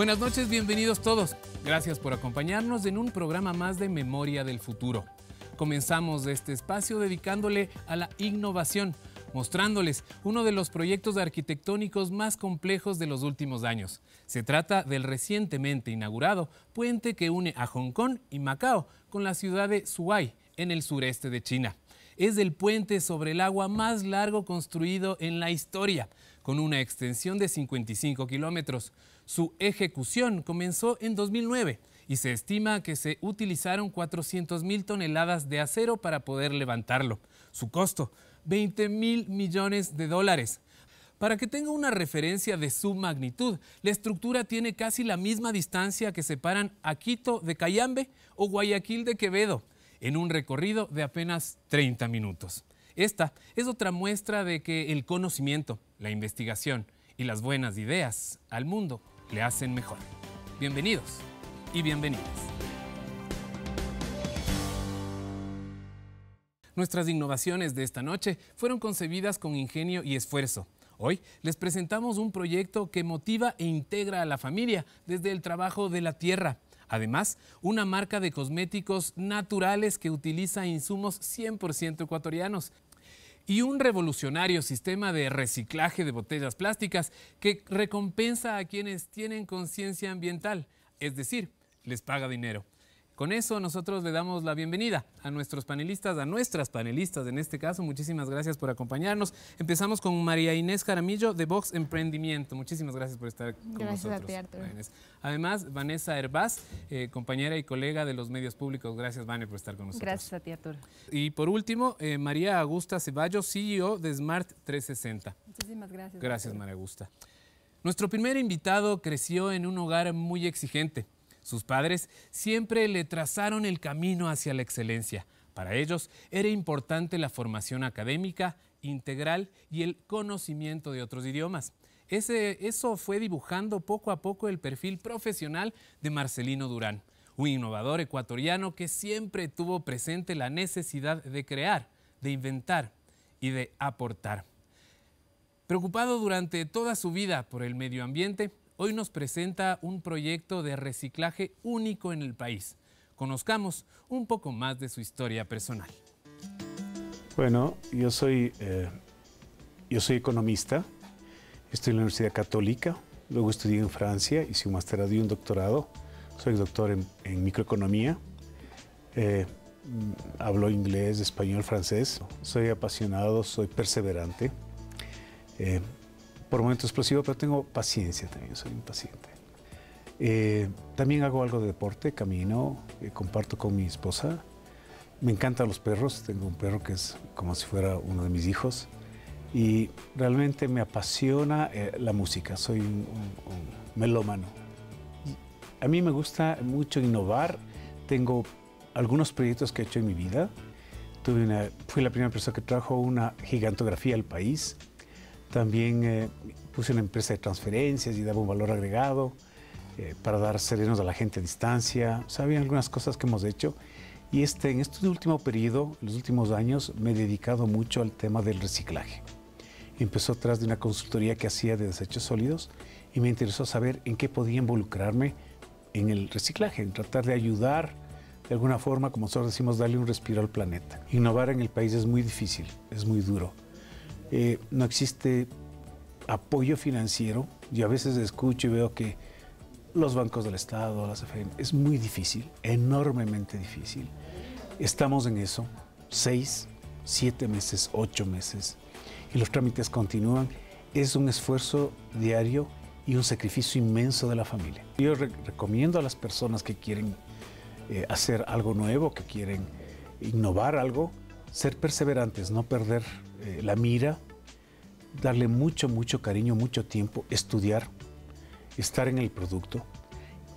Buenas noches, bienvenidos todos. Gracias por acompañarnos en un programa más de Memoria del Futuro. Comenzamos este espacio dedicándole a la innovación, mostrándoles uno de los proyectos arquitectónicos más complejos de los últimos años. Se trata del recientemente inaugurado puente que une a Hong Kong y Macao con la ciudad de Suai, en el sureste de China. Es el puente sobre el agua más largo construido en la historia, con una extensión de 55 kilómetros. Su ejecución comenzó en 2009 y se estima que se utilizaron 400 mil toneladas de acero para poder levantarlo. Su costo, 20 mil millones de dólares. Para que tenga una referencia de su magnitud, la estructura tiene casi la misma distancia que separan a Quito de Cayambe o Guayaquil de Quevedo, en un recorrido de apenas 30 minutos. Esta es otra muestra de que el conocimiento, la investigación y las buenas ideas al mundo le hacen mejor. Bienvenidos y bienvenidas. Nuestras innovaciones de esta noche fueron concebidas con ingenio y esfuerzo. Hoy les presentamos un proyecto que motiva e integra a la familia desde el trabajo de la tierra. Además, una marca de cosméticos naturales que utiliza insumos 100% ecuatorianos y un revolucionario sistema de reciclaje de botellas plásticas que recompensa a quienes tienen conciencia ambiental, es decir, les paga dinero. Con eso nosotros le damos la bienvenida a nuestros panelistas, a nuestras panelistas en este caso. Muchísimas gracias por acompañarnos. Empezamos con María Inés Caramillo de Vox Emprendimiento. Muchísimas gracias por estar con nosotros. Gracias a ti, Arturo. Además, Vanessa Herbaz, eh, compañera y colega de los medios públicos. Gracias, Vane, por estar con nosotros. Gracias a ti, Arturo. Y por último, eh, María Augusta Ceballos, CEO de Smart 360. Muchísimas gracias. Gracias, María Augusta. Nuestro primer invitado creció en un hogar muy exigente. Sus padres siempre le trazaron el camino hacia la excelencia. Para ellos era importante la formación académica, integral y el conocimiento de otros idiomas. eso fue dibujando poco a poco el perfil profesional de Marcelino Durán, un innovador ecuatoriano que siempre tuvo presente la necesidad de crear, de inventar y de aportar. Preocupado durante toda su vida por el medio ambiente, hoy nos presenta un proyecto de reciclaje único en el país. Conozcamos un poco más de su historia personal. Bueno, yo soy, eh, yo soy economista, estoy en la Universidad Católica, luego estudié en Francia, hice un masterado y un doctorado, soy doctor en, microeconomía. Eh, hablo inglés, español, francés. Soy apasionado, soy perseverante. Eh, por momentos explosivo, pero tengo paciencia también, soy un paciente. Eh, también hago algo de deporte, camino, eh, comparto con mi esposa. Me encantan los perros, tengo un perro que es como si fuera uno de mis hijos. Y realmente me apasiona eh, la música, soy un, melómano. a mí me gusta mucho innovar, tengo algunos proyectos que he hecho en mi vida. Tuve fui la primera persona que trajo una gigantografía al país también eh, puse una empresa de transferencias y daba un valor agregado eh, para dar serenos a la gente a distancia. O algunas cosas que hemos hecho. Y este, en este último periodo, en los últimos años, me he dedicado mucho al tema del reciclaje. Empezó tras de una consultoría que hacía de desechos sólidos y me interesó saber en qué podía involucrarme en el reciclaje, en tratar de ayudar de alguna forma, como nosotros decimos, darle un respiro al planeta. Innovar en el país es muy difícil, es muy duro. Eh, no existe apoyo financiero. Yo a veces escucho y veo que los bancos del Estado, las AFN, es muy difícil, enormemente difícil. Estamos en eso, seis, siete meses, ocho meses, y los trámites continúan. Es un esfuerzo diario y un sacrificio inmenso de la familia. Yo recomiendo a las personas que quieren eh, hacer algo nuevo, que quieren innovar algo, ser perseverantes, no perder eh, la mira, darle mucho, mucho cariño, mucho tiempo, estudiar, estar en el producto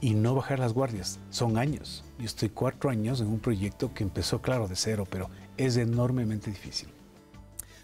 y no bajar las guardias. Son años. Yo estoy cuatro años en un proyecto que empezó, claro, de cero, pero es enormemente difícil.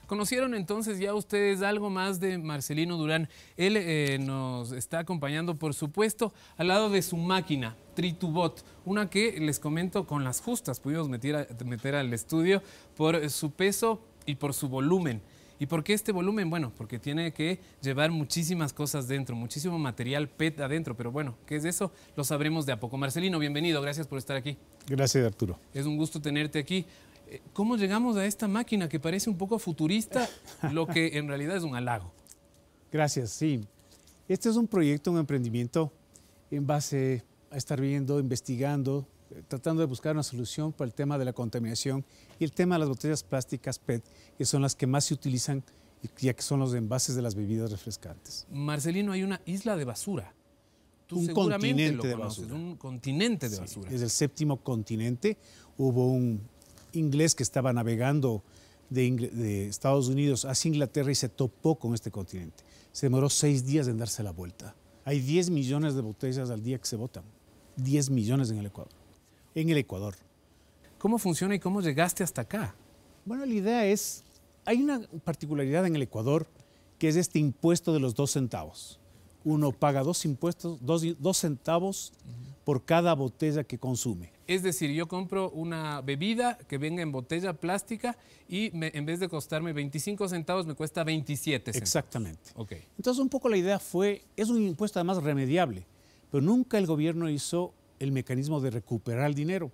Conocieron entonces ya ustedes algo más de Marcelino Durán. Él eh, nos está acompañando, por supuesto, al lado de su máquina, Tritubot, una que les comento con las justas pudimos meter, a, meter al estudio por su peso y por su volumen. ¿Y por qué este volumen? Bueno, porque tiene que llevar muchísimas cosas dentro, muchísimo material PET adentro, pero bueno, ¿qué es eso? Lo sabremos de a poco. Marcelino, bienvenido, gracias por estar aquí. Gracias, Arturo. Es un gusto tenerte aquí. Eh, ¿Cómo llegamos a esta máquina que parece un poco futurista, lo que en realidad es un halago? Gracias, sí. Este es un proyecto, un emprendimiento en base a estar viendo, investigando, eh, tratando de buscar una solución para el tema de la contaminación y el tema de las botellas plásticas PET, que son las que más se utilizan, ya que son los envases de las bebidas refrescantes. Marcelino, hay una isla de basura. un continente de basura. Un continente de basura. Es el séptimo continente. Hubo un inglés que estaba navegando de, de Estados Unidos hacia Inglaterra y se topó con este continente. Se demoró seis días en darse la vuelta. Hay 10 millones de botellas al día que se botan. 10 millones en el Ecuador en el Ecuador. ¿Cómo funciona y cómo llegaste hasta acá? Bueno, la idea es, hay una particularidad en el Ecuador que es este impuesto de los dos centavos. Uno paga dos impuestos, dos, centavos por cada botella que consume. Es decir, yo compro una bebida que venga en botella plástica y en vez de costarme 25 centavos me cuesta 27 centavos. Exactamente. Okay. Entonces un poco la idea fue, es un impuesto además remediable, pero nunca el gobierno hizo el mecanismo de recuperar el dinero.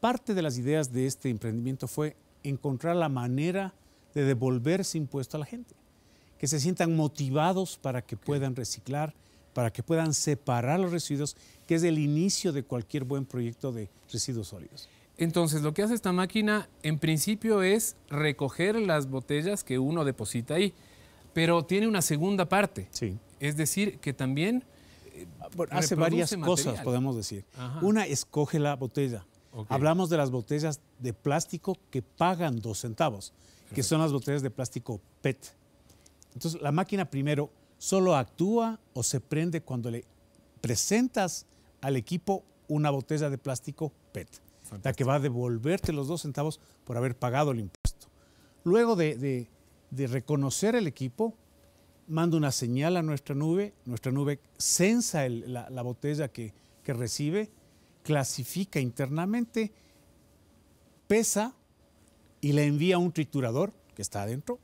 Parte de las ideas de este emprendimiento fue encontrar la manera de devolverse impuesto a la gente, que se sientan motivados para que puedan reciclar, para que puedan separar los residuos, que es el inicio de cualquier buen proyecto de residuos sólidos. Entonces, lo que hace esta máquina en principio es recoger las botellas que uno deposita ahí, pero tiene una segunda parte. Sí. Es decir, que también hace eh, varias cosas, podemos decir. Una, escoge la botella. Hablamos de las botellas de plástico que pagan dos centavos, que son las botellas de plástico PET. Entonces, la máquina primero solo actúa o se prende cuando le presentas al equipo una botella de plástico PET, la que va a devolverte los dos centavos por haber pagado el impuesto. Luego de, de reconocer el equipo, manda una señal a nuestra nube, nuestra nube sensa la, botella que, que recibe, clasifica internamente, pesa y la envía a un triturador que está adentro,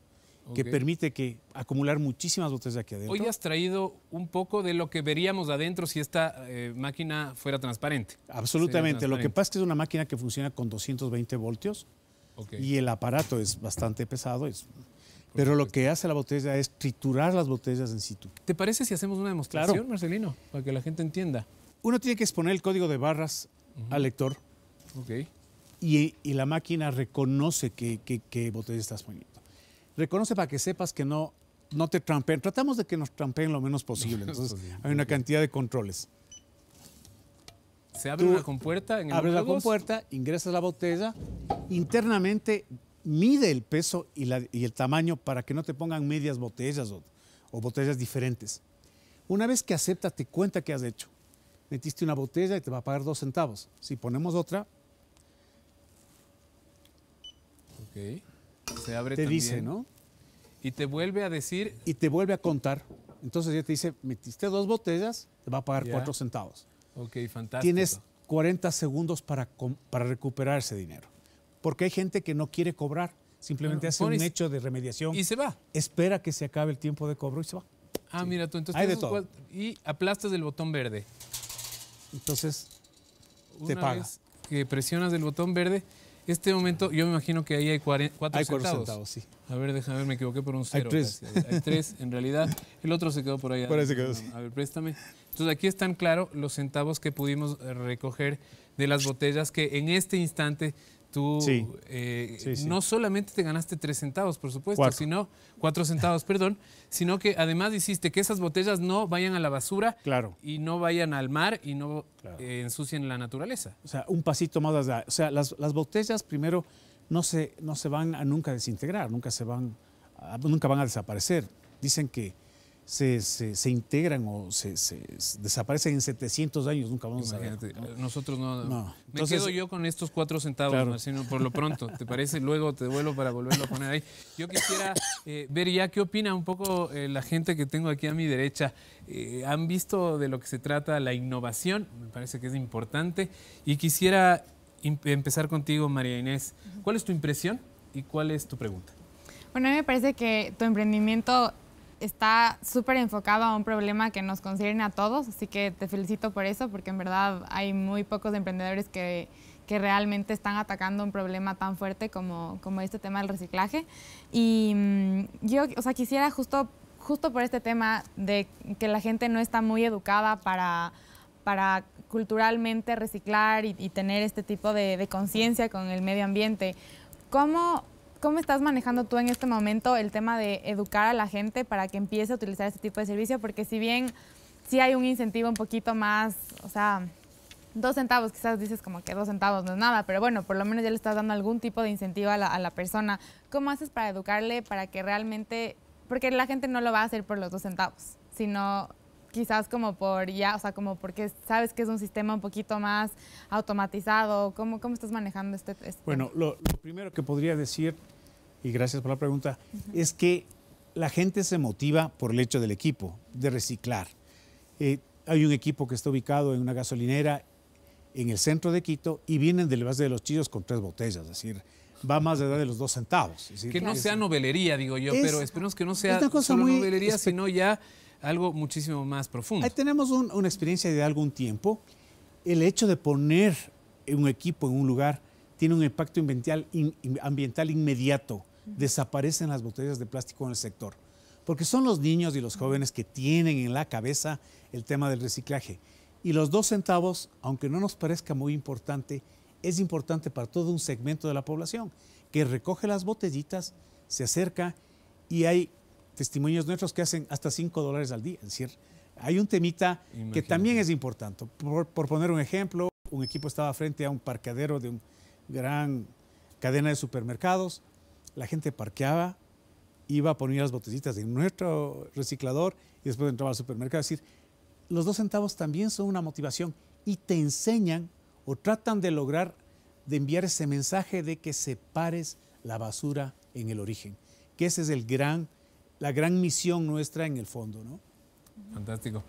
que permite que acumular muchísimas botellas aquí adentro. Hoy has traído un poco de lo que veríamos adentro si esta eh, máquina fuera transparente. Absolutamente. Lo que pasa es que es una máquina que funciona con 220 voltios y el aparato es bastante pesado, es pero lo que hace la botella es triturar las botellas en situ. ¿Te parece si hacemos una demostración, Marcelino? Para que la gente entienda. Uno tiene que exponer el código de barras al lector. Ok. Y, la máquina reconoce qué botella estás poniendo. Reconoce para que sepas que no, no te trampeen. Tratamos de que nos trampeen lo menos posible. Entonces, pues hay una cantidad de controles. Se abre una compuerta en el la compuerta, ingresas la botella. Internamente mide el peso y, el tamaño para que no te pongan medias botellas o, botellas diferentes. Una vez que aceptas, te cuenta qué has hecho. Metiste una botella y te va a pagar dos centavos. Si ponemos otra, Ok, Se abre te dice, ¿no? Y te vuelve a decir... Y te vuelve a contar. Entonces ya te dice, metiste dos botellas, te va a pagar cuatro centavos. Ok, fantástico. Tienes 40 segundos para, para recuperar ese dinero porque hay gente que no quiere cobrar, simplemente hace un hecho de remediación. Y se va. Espera que se acabe el tiempo de cobro y se va. Ah, mira tú, entonces... Hay de y aplastas el botón verde. Entonces, te pagas. que presionas el botón verde, este momento, yo me imagino que ahí hay centavos. cuatro, cuatro centavos. sí. A ver, déjame me equivoqué por un cero. Hay tres. Hay tres, en realidad. El otro se quedó por ahí. Por ahí se quedó, A ver, préstame. Entonces aquí están claros los centavos que pudimos eh, recoger de las botellas que en este instante tú eh, no solamente te ganaste tres centavos, por supuesto, sino cuatro centavos, perdón, sino que además hiciste que esas botellas no vayan a la basura claro. y no vayan al mar y no eh, ensucien la naturaleza. O sea, un pasito más allá. O sea, las, botellas primero no se, no se van a nunca desintegrar, nunca se van, nunca van a desaparecer. Dicen que se, integran o se, desaparecen en 700 años, nunca vamos a ver. Nosotros no. Me quedo yo con estos cuatro centavos, por lo pronto. ¿Te parece? Luego te vuelvo para volverlo a poner ahí. Yo quisiera ver eh, ya qué opina un poco eh, la gente que tengo aquí a mi derecha. Eh, han visto de lo que se trata la innovación, me parece que es importante. Y quisiera empezar contigo, María Inés. ¿Cuál es tu impresión y cuál es tu pregunta? Bueno, a mí me parece que tu emprendimiento está súper enfocado a un problema que nos concierne a todos, así que te felicito por eso, porque en verdad hay muy pocos emprendedores que, que realmente están atacando un problema tan fuerte como, como este tema del reciclaje. Y mm, yo, o sea, quisiera justo, justo por este tema de que la gente no está muy educada para, para culturalmente reciclar y, tener este tipo de, de conciencia con el medio ambiente, ¿cómo ¿Cómo estás manejando tú en este momento el tema de educar a la gente para que empiece a utilizar este tipo de servicio? Porque si bien sí hay un incentivo un poquito más, o sea, dos centavos, quizás dices como que dos centavos no es nada, pero bueno, por lo menos ya le estás dando algún tipo de incentivo a la, persona. ¿Cómo haces para educarle para que realmente, porque la gente no lo va a hacer por los dos centavos, sino quizás como por ya, o sea, como porque sabes que es un sistema un poquito más automatizado? ¿Cómo, cómo estás manejando este, este Bueno, lo, primero que podría decir, y gracias por la pregunta, es que la gente se motiva por el hecho del equipo, de reciclar. Eh, hay un equipo que está ubicado en una gasolinera en el centro de Quito y vienen del base de los Chillos con tres botellas, es decir, va más de allá de los dos centavos. que no sea novelería, digo yo, pero esperemos que no sea solo novelería, sino ya algo muchísimo más profundo. Ahí tenemos una experiencia de algún tiempo. El hecho de poner un equipo en un lugar tiene un impacto ambiental, ambiental inmediato. Desaparecen las botellas de plástico en el sector. Porque son los niños y los jóvenes que tienen en la cabeza el tema del reciclaje. Y los dos centavos, aunque no nos parezca muy importante, es importante para todo un segmento de la población que recoge las botellitas, se acerca y hay testimonios nuestros que hacen hasta 5 dólares al día. Es decir, hay un temita que también es importante. Por, poner un ejemplo, un equipo estaba frente a un parqueadero de una gran cadena de supermercados. La gente parqueaba, iba a poner las botellitas en nuestro reciclador y después entraba al supermercado. Es decir, los dos centavos también son una motivación y te enseñan o tratan de lograr de enviar ese mensaje de que separes la basura en el origen, que ese es el gran la gran misión nuestra en el fondo. ¿no? Fantástico.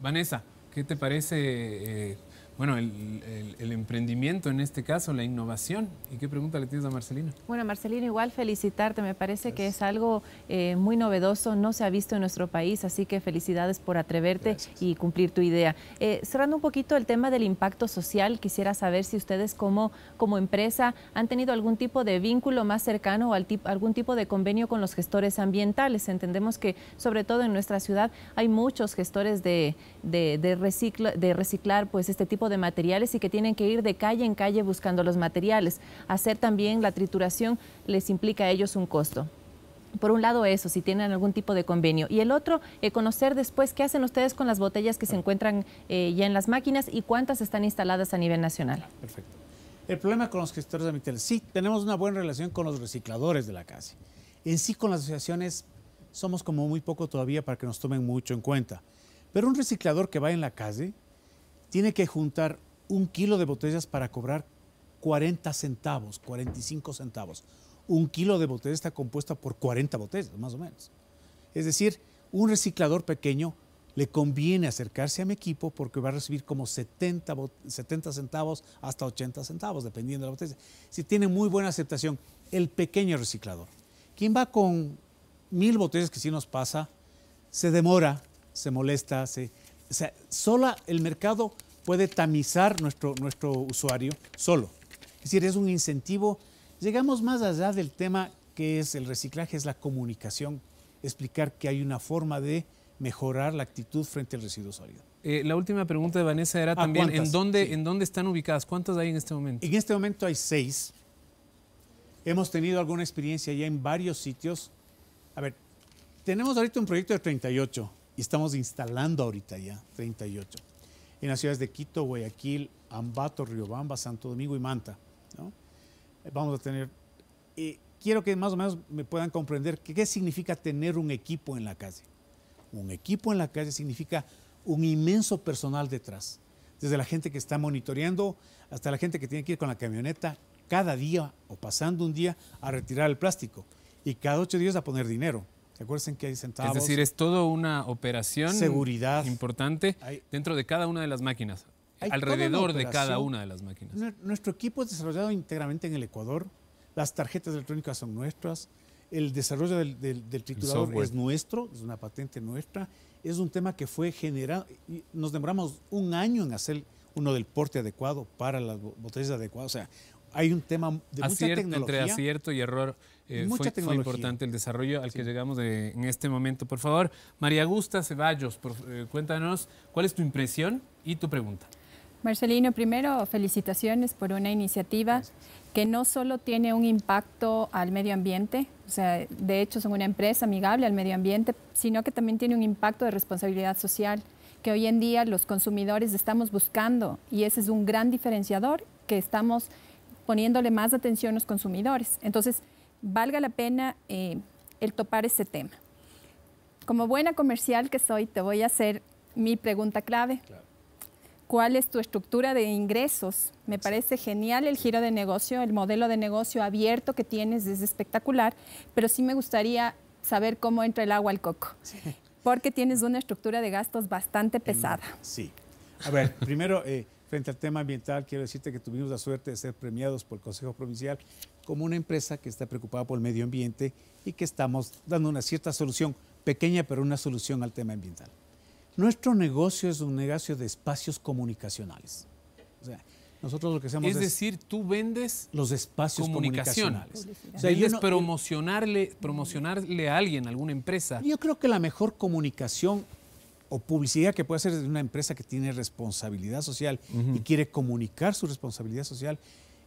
Vanessa, ¿qué te parece? Eh, bueno, el, emprendimiento en este caso, la innovación. ¿Y qué pregunta le tienes a Marcelina? Bueno, Marcelina, igual felicitarte, me parece que es algo eh, muy novedoso, no se ha visto en nuestro país, así que felicidades por atreverte y cumplir tu idea. Eh, cerrando un poquito el tema del impacto social, quisiera saber si ustedes como, como empresa han tenido algún tipo de vínculo más cercano o algún tipo de convenio con los gestores ambientales. Entendemos que sobre todo en nuestra ciudad hay muchos gestores de, de reciclar pues este tipo de de materiales y que tienen que ir de calle en calle buscando los materiales. Hacer también la trituración les implica a ellos un costo. Por un lado eso, si tienen algún tipo de convenio. Y el otro, eh, conocer después qué hacen ustedes con las botellas que se encuentran eh, ya en las máquinas y cuántas están instaladas a nivel nacional. Perfecto. El problema con los gestores de Mitel, sí, tenemos una buena relación con los recicladores de la casa. En sí, con las asociaciones, somos como muy poco todavía para que nos tomen mucho en cuenta. Pero un reciclador que va en la calle tiene que juntar un kilo de botellas para cobrar 40 centavos, 45 centavos. Un kilo de botella está compuesta por 40 botellas, más o menos. Es decir, un reciclador pequeño le conviene acercarse a mi equipo porque va a recibir como 70, 70 centavos hasta 80 centavos, dependiendo de la botella. Si tiene muy buena aceptación, el pequeño reciclador. Quien va con mil botellas que sí nos pasa, se demora, se molesta, se, o sea, sola el mercado puede tamizar nuestro, nuestro usuario solo. Es decir, es un incentivo. Llegamos más allá del tema que es el reciclaje, es la comunicación, explicar que hay una forma de mejorar la actitud frente al residuo sólido. Eh, la última pregunta de Vanessa era ah, también, ¿en dónde, ¿en dónde están ubicadas? ¿Cuántas hay en este momento? En este momento hay seis. Hemos tenido alguna experiencia ya en varios sitios. A ver, tenemos ahorita un proyecto de 38 y estamos instalando ahorita ya 38. En las ciudades de Quito, Guayaquil, Ambato, Riobamba, Santo Domingo y Manta. Eh, vamos a tener... Eh, quiero que más o menos me puedan comprender que, qué significa tener un equipo en la calle. Un equipo en la calle significa un inmenso personal detrás, desde la gente que está monitoreando hasta la gente que tiene que ir con la camioneta cada día o pasando un día a retirar el plástico y cada ocho días a poner dinero. Recuerden que ahí Es decir, es toda una operación importante dentro de cada una de las máquinas, alrededor de cada una de las máquinas. Nuestro equipo es desarrollado íntegramente en el Ecuador, las tarjetas electrónicas son nuestras, el desarrollo del, del, es nuestro, es una patente nuestra, es un tema que fue generado, nos demoramos un año en hacer uno del porte adecuado para las botellas adecuadas, o sea, hay un tema de mucha tecnología. Entre acierto y error. Eh, fue, importante el desarrollo al que llegamos en este momento. Por favor, María Augusta Ceballos, eh, cuéntanos cuál es tu impresión y tu pregunta. Marcelino, primero felicitaciones por una iniciativa que no solo tiene un impacto al medio ambiente, o sea, de hecho son una empresa amigable al medio ambiente, sino que también tiene un impacto de responsabilidad social que hoy en día los consumidores estamos buscando y ese es un gran diferenciador que estamos poniéndole más atención a los consumidores. Entonces, valga la pena eh, el topar ese tema. Como buena comercial que soy, te voy a hacer mi pregunta clave. ¿Cuál es tu estructura de ingresos? Me parece genial el giro de negocio, el modelo de negocio abierto que tienes es espectacular, pero sí me gustaría saber cómo entra el agua al coco, porque tienes una estructura de gastos bastante pesada. Sí. A ver, primero... Eh, frente al tema ambiental, quiero decirte que tuvimos la suerte de ser premiados por el Consejo Provincial como una empresa que está preocupada por el medio ambiente y que estamos dando una cierta solución, pequeña pero una solución al tema ambiental. Nuestro negocio es un negocio de espacios comunicacionales. O sea, nosotros lo que hacemos es, es decir, tú vendes los espacios comunicacionales. O sea, es promocionarle, promocionarle a alguien, a alguna empresa. Yo creo que la mejor comunicación o publicidad que puede hacer una empresa que tiene responsabilidad social y quiere comunicar su responsabilidad social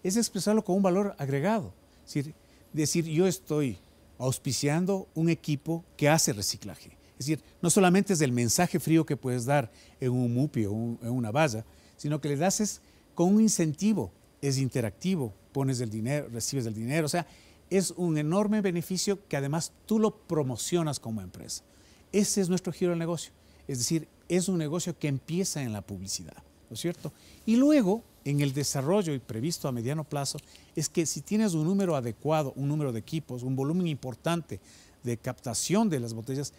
es expresarlo con un valor agregado. Es decir, decir, yo estoy auspiciando un equipo que hace reciclaje. Es decir, no solamente es el mensaje frío que puedes dar en un MUPI o en una valla, sino que le das con un incentivo, es interactivo, pones el dinero, recibes el dinero, o sea, es un enorme beneficio que además tú lo promocionas como empresa. Ese es nuestro giro del negocio, es decir, es un negocio que empieza en la publicidad, ¿no es cierto? Y luego en el desarrollo y previsto a mediano plazo es que si tienes un número adecuado, un número de equipos, un volumen importante de captación de las botellas,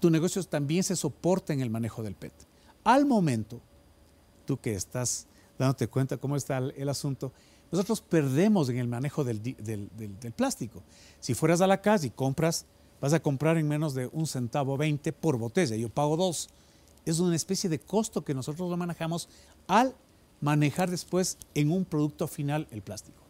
tu negocio también se soporta en el manejo del PET. Al momento, tú que estás dándote cuenta cómo está el, asunto, nosotros perdemos en el manejo del, plástico. Si fueras a la casa y compras, vas a comprar en menos de un centavo 20 por botella, yo pago dos. Es una especie de costo que nosotros lo manejamos al manejar después en un producto final el plástico.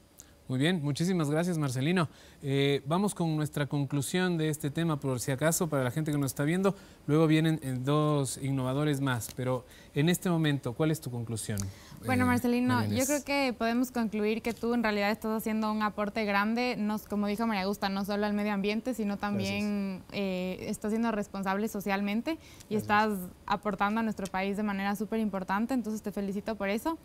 Muy bien, muchísimas gracias Marcelino. Eh, vamos con nuestra conclusión de este tema, por si acaso, para la gente que nos está viendo. Luego vienen eh, dos innovadores más, pero en este momento, ¿cuál es tu conclusión? Bueno, eh, Marcelino, yo creo que podemos concluir que tú en realidad estás haciendo un aporte grande, nos como dijo María Gusta no solo al medio ambiente, sino también estás siendo responsable socialmente y estás aportando a nuestro país de manera súper importante, entonces te felicito por eso.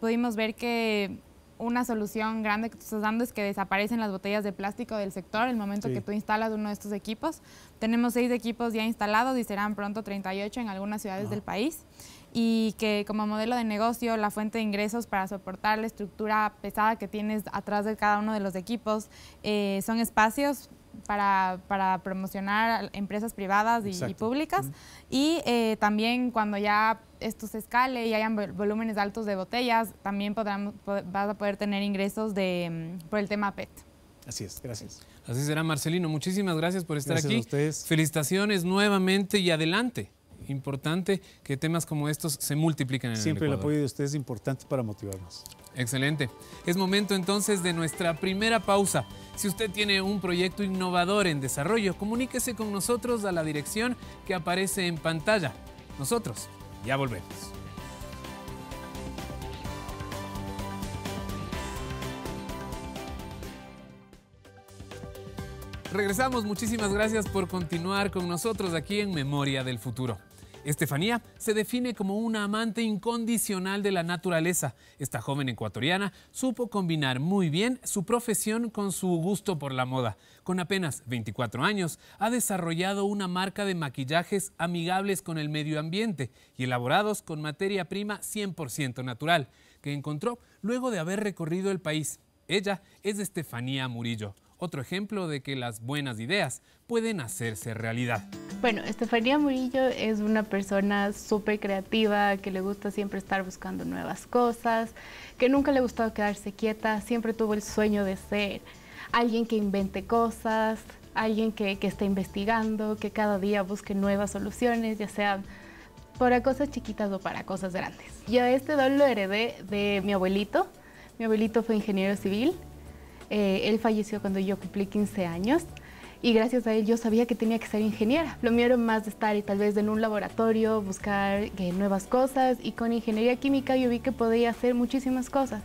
pudimos ver que una solución grande que tú estás dando es que desaparecen las botellas de plástico del sector el momento que tú instalas uno de estos equipos. Tenemos seis equipos ya instalados y serán pronto 38 en algunas ciudades del país y que como modelo de negocio la fuente de ingresos para soportar la estructura pesada que tienes atrás de cada uno de los equipos eh, son espacios para, para promocionar empresas privadas y, públicas. Y eh, también cuando ya esto se escale y hayan volúmenes altos de botellas, también podrán, vas a poder tener ingresos de, mm, por el tema PET. Así es, gracias. Así será, Marcelino. Muchísimas gracias por estar gracias aquí. A ustedes. Felicitaciones nuevamente y adelante. Importante que temas como estos se multipliquen en Siempre el apoyo de ustedes es importante para motivarnos. Excelente. Es momento entonces de nuestra primera pausa. Si usted tiene un proyecto innovador en desarrollo, comuníquese con nosotros a la dirección que aparece en pantalla. Nosotros ya volvemos. Regresamos, muchísimas gracias por continuar con nosotros aquí en Memoria del Futuro. Estefanía se define como una amante incondicional de la naturaleza. Esta joven ecuatoriana supo combinar muy bien su profesión con su gusto por la moda. Con apenas 24 años, ha desarrollado una marca de maquillajes amigables con el medio ambiente y elaborados con materia prima 100% natural, que encontró luego de haber recorrido el país. Ella es Estefanía Murillo. Otro ejemplo de que las buenas ideas pueden hacerse realidad. Bueno, Estefanía Murillo es una persona súper creativa, que le gusta siempre estar buscando nuevas cosas, que nunca le ha gustado quedarse quieta, siempre tuvo el sueño de ser alguien que invente cosas, alguien que, esté investigando, que cada día busque nuevas soluciones, ya sea para cosas chiquitas o para cosas grandes. Yo este don lo heredé de mi abuelito. Mi abuelito fue ingeniero civil eh, él falleció cuando yo cumplí 15 años y gracias a él yo sabía que tenía que ser ingeniera. Lo mío era más de estar y tal vez en un laboratorio, buscar eh, nuevas cosas y con ingeniería química yo vi que podía hacer muchísimas cosas.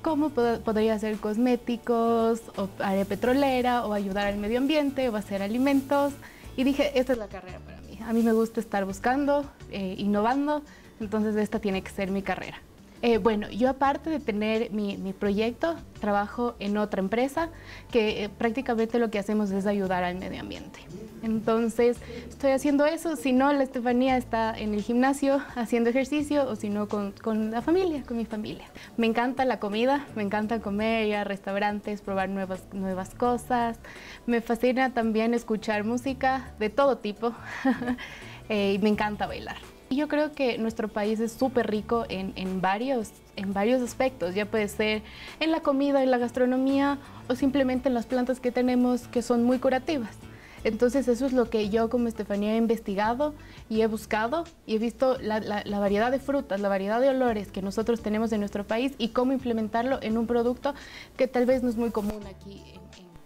Como podría hacer cosméticos, o área petrolera, o ayudar al medio ambiente, o hacer alimentos. Y dije, esta es la carrera para mí. A mí me gusta estar buscando, eh, innovando, entonces esta tiene que ser mi carrera. Eh, bueno, yo aparte de tener mi, proyecto, trabajo en otra empresa que eh, prácticamente lo que hacemos es ayudar al medio ambiente. Entonces, estoy haciendo eso, si no, la Estefanía está en el gimnasio haciendo ejercicio o si no, con, la familia, con mi familia. Me encanta la comida, me encanta comer, ir a restaurantes, probar nuevas, cosas. Me fascina también escuchar música de todo tipo eh, y me encanta bailar. Y yo creo que nuestro país es súper rico en, en, varios, en varios aspectos. Ya puede ser en la comida, en la gastronomía o simplemente en las plantas que tenemos que son muy curativas. Entonces eso es lo que yo como Estefanía he investigado y he buscado y he visto la, la, variedad de frutas, la variedad de olores que nosotros tenemos en nuestro país y cómo implementarlo en un producto que tal vez no es muy común aquí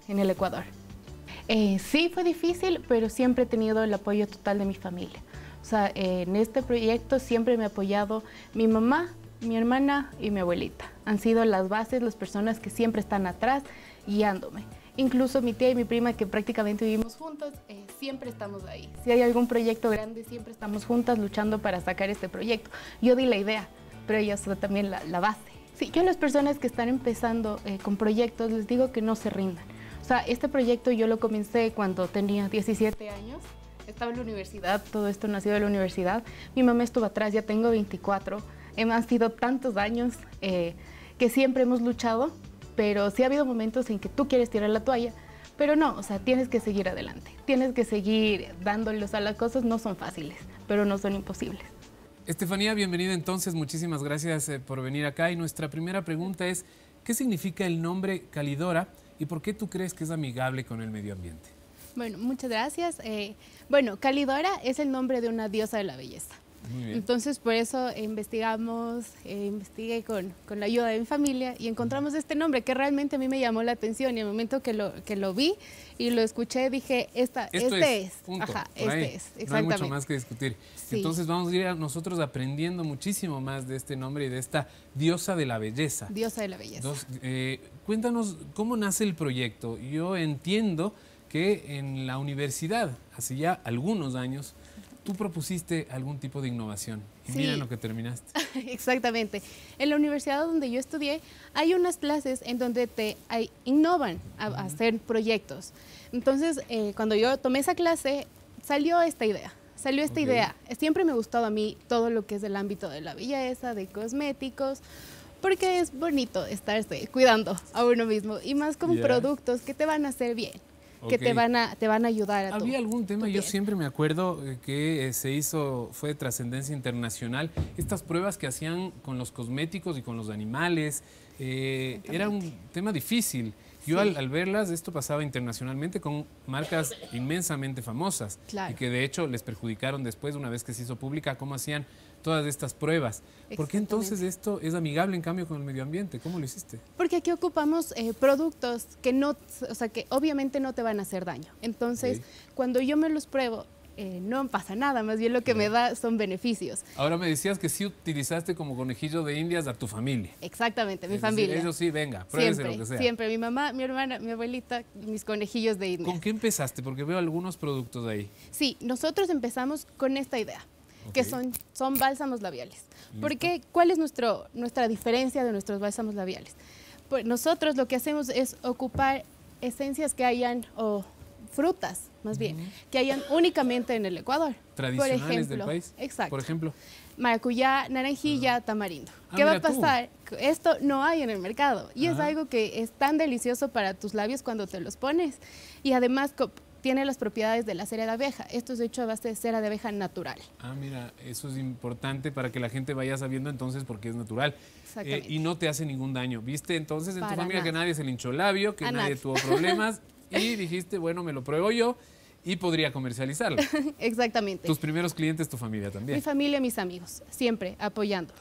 en, el Ecuador. Eh, sí fue difícil, pero siempre he tenido el apoyo total de mi familia. O sea, en este proyecto siempre me ha apoyado mi mamá, mi hermana y mi abuelita. Han sido las bases, las personas que siempre están atrás guiándome. Incluso mi tía y mi prima, que prácticamente vivimos juntos, eh, siempre estamos ahí. Si hay algún proyecto grande, siempre estamos juntas luchando para sacar este proyecto. Yo di la idea, pero ella ellas también la, base. Sí, yo a las personas que están empezando eh, con proyectos les digo que no se rindan. O sea, este proyecto yo lo comencé cuando tenía 17 años estaba en la universidad, todo esto nació de la universidad. Mi mamá estuvo atrás, ya tengo 24. Han sido tantos años eh, que siempre hemos luchado, pero sí ha habido momentos en que tú quieres tirar la toalla, pero no, o sea, tienes que seguir adelante, tienes que seguir dándoles a las cosas, no son fáciles, pero no son imposibles. Estefanía, bienvenida entonces, muchísimas gracias eh, por venir acá y nuestra primera pregunta es, ¿qué significa el nombre Calidora y por qué tú crees que es amigable con el medio ambiente? Bueno, muchas gracias. Eh, bueno, Calidora es el nombre de una diosa de la belleza. Entonces, por eso eh, investigamos, eh, investigué con, la ayuda de mi familia y encontramos este nombre que realmente a mí me llamó la atención y al momento que lo, que lo vi y lo escuché dije, Esta, este es, ajá, este es, exactamente. No hay mucho más que discutir. Entonces vamos a ir a nosotros aprendiendo muchísimo más de este nombre y de esta diosa de la belleza. Diosa de la belleza. Eh, cuéntanos cómo nace el proyecto. Yo entiendo que en la universidad, hace ya algunos años, tú propusiste algún tipo de innovación. Y mira lo que terminaste. Exactamente. En la universidad donde yo estudié hay unas clases en donde te innovan a, hacer proyectos. Entonces, eh, cuando yo tomé esa clase, salió esta idea. Salió esta idea. Siempre me ha gustado a mí todo lo que es el ámbito de la belleza, de cosméticos, porque es bonito estarse cuidando a uno mismo y más con productos que te van a hacer bien que te van a, te van a ayudar Había algún tema, yo siempre me acuerdo eh, que eh, se hizo, fue de trascendencia internacional, estas pruebas que hacían con los cosméticos y con los animales, eh, era un tema difícil. Yo al, al, verlas, esto pasaba internacionalmente con marcas inmensamente famosas claro. y que de hecho les perjudicaron después, una vez que se hizo pública, cómo hacían todas estas pruebas. ¿Por qué entonces esto es amigable en cambio con el medio ambiente? ¿Cómo lo hiciste? Porque aquí ocupamos eh, productos que no, o sea, que obviamente no te van a hacer daño. Entonces, cuando yo me los pruebo, eh, no pasa nada, más bien lo que me da son beneficios. Ahora me decías que sí utilizaste como conejillo de indias a tu familia. Exactamente, mi familia. ellos sí, venga, pruébese lo que sea. Siempre, mi mamá, mi hermana, mi abuelita, mis conejillos de indias. ¿Con qué empezaste? Porque veo algunos productos de ahí. Sí, nosotros empezamos con esta idea que son, son bálsamos labiales. Porque, ¿cuál es nuestro, nuestra diferencia de nuestros bálsamos labiales? Pues nosotros lo que hacemos es ocupar esencias que hayan, o frutas más bien, que hayan únicamente en el Ecuador. Tradicionales por ejemplo, del país. Exacto. Por ejemplo. Maracuyá, ah. naranjilla, tamarindo. Ah, ¿Qué va a pasar? Esto no hay en el mercado y es algo que es tan delicioso para tus labios cuando te los pones. Y además tiene las propiedades de la cera de abeja. Esto es hecho a base de cera de abeja natural. Ah, mira, eso es importante para que la gente vaya sabiendo entonces por qué es natural. Eh, Exactamente. y no te hace ningún daño. ¿Viste entonces en tu familia que nadie se hinchó labio, que nadie, tuvo problemas? y dijiste, bueno, me lo pruebo yo y podría comercializarlo. Exactamente. Tus primeros clientes, tu familia también. Mi familia, mis amigos, siempre apoyando.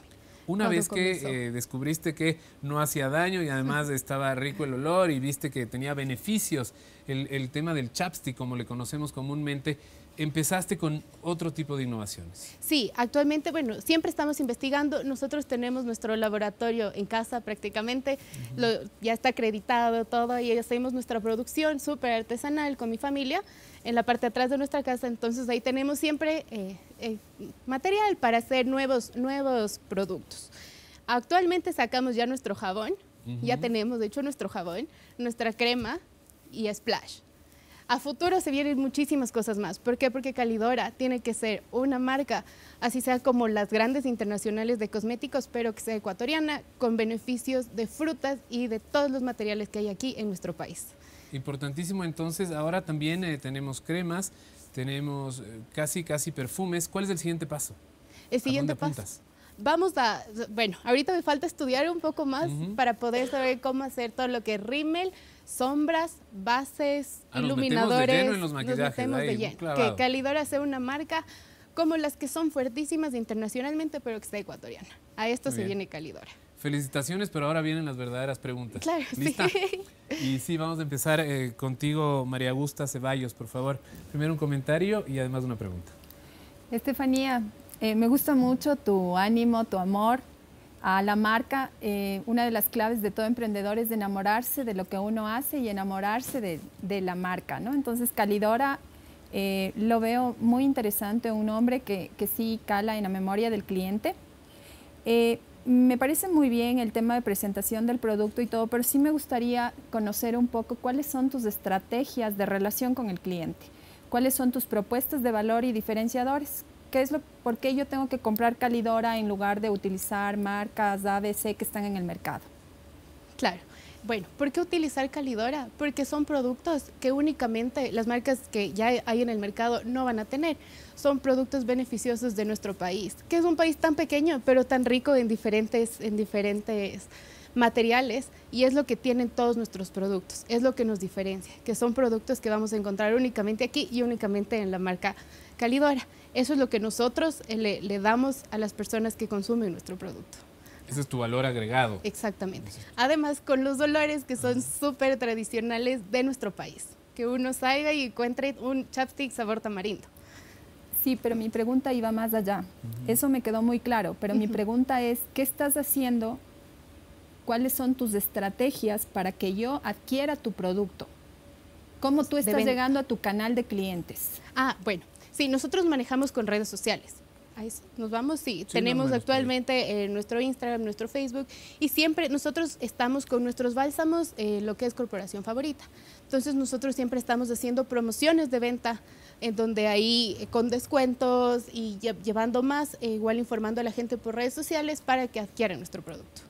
Una vez que eh, descubriste que no hacía daño y además estaba rico el olor y viste que tenía beneficios, el, el tema del chapstick, como le conocemos comúnmente, empezaste con otro tipo de innovaciones. Sí, actualmente, bueno, siempre estamos investigando. Nosotros tenemos nuestro laboratorio en casa prácticamente, ya está acreditado todo y hacemos nuestra producción súper artesanal con mi familia en la parte de atrás de nuestra casa. Entonces ahí tenemos siempre eh, eh, material para hacer nuevos, nuevos productos. Actualmente sacamos ya nuestro jabón, ya tenemos de hecho nuestro jabón, nuestra crema y splash. A futuro se vienen muchísimas cosas más. ¿Por qué? Porque Calidora tiene que ser una marca, así sea como las grandes internacionales de cosméticos, pero que sea ecuatoriana, con beneficios de frutas y de todos los materiales que hay aquí en nuestro país. Importantísimo, entonces ahora también eh, tenemos cremas, tenemos eh, casi, casi perfumes. ¿Cuál es el siguiente paso? El siguiente paso vamos a, bueno, ahorita me falta estudiar un poco más para poder saber cómo hacer todo lo que es rímel, sombras, bases, iluminadores. Ah, nos metemos de lleno en los maquillajes. Que Calidora sea una marca como las que son fuertísimas internacionalmente, pero que está ecuatoriana. A esto se viene Calidora. Felicitaciones, pero ahora vienen las verdaderas preguntas. Claro, ¿Lista? sí. Y sí, vamos a empezar eh, contigo, María Augusta Ceballos, por favor. Primero un comentario y además una pregunta. Estefanía, eh, me gusta mucho tu ánimo, tu amor a la marca. Eh, una de las claves de todo emprendedor es enamorarse de lo que uno hace y enamorarse de, la marca. ¿no? Entonces, Calidora eh, lo veo muy interesante, un hombre que, que, sí cala en la memoria del cliente. me parece muy bien el tema de presentación del producto y todo, pero sí me gustaría conocer un poco cuáles son tus estrategias de relación con el cliente, cuáles son tus propuestas de valor y diferenciadores ¿Qué es lo, ¿Por qué yo tengo que comprar Calidora en lugar de utilizar marcas ABC que están en el mercado? Claro. Bueno, ¿por qué utilizar Calidora? Porque son productos que únicamente las marcas que ya hay en el mercado no van a tener. Son productos beneficiosos de nuestro país, que es un país tan pequeño, pero tan rico en diferentes, en diferentes materiales y es lo que tienen todos nuestros productos, es lo que nos diferencia, que son productos que vamos a encontrar únicamente aquí y únicamente en la marca calidora. Eso es lo que nosotros eh, le, damos a las personas que consumen nuestro producto. Ese es tu valor agregado. Exactamente. Además, con los dolores que son súper tradicionales de nuestro país, que uno salga y encuentre un chapstick sabor tamarindo. Sí, pero mi pregunta iba más allá. Eso me quedó muy claro, pero mi pregunta es, ¿qué estás haciendo? ¿Cuáles son tus estrategias para que yo adquiera tu producto? ¿Cómo pues, tú estás llegando a tu canal de clientes? Ah, bueno, Sí, nosotros manejamos con redes sociales. nos vamos, sí. Tenemos actualmente eh, nuestro Instagram, nuestro Facebook y siempre nosotros estamos con nuestros bálsamos, eh, lo que es corporación favorita. Entonces nosotros siempre estamos haciendo promociones de venta en donde ahí eh, con descuentos y llevando más, igual informando a la gente por redes sociales para que adquieran nuestro producto.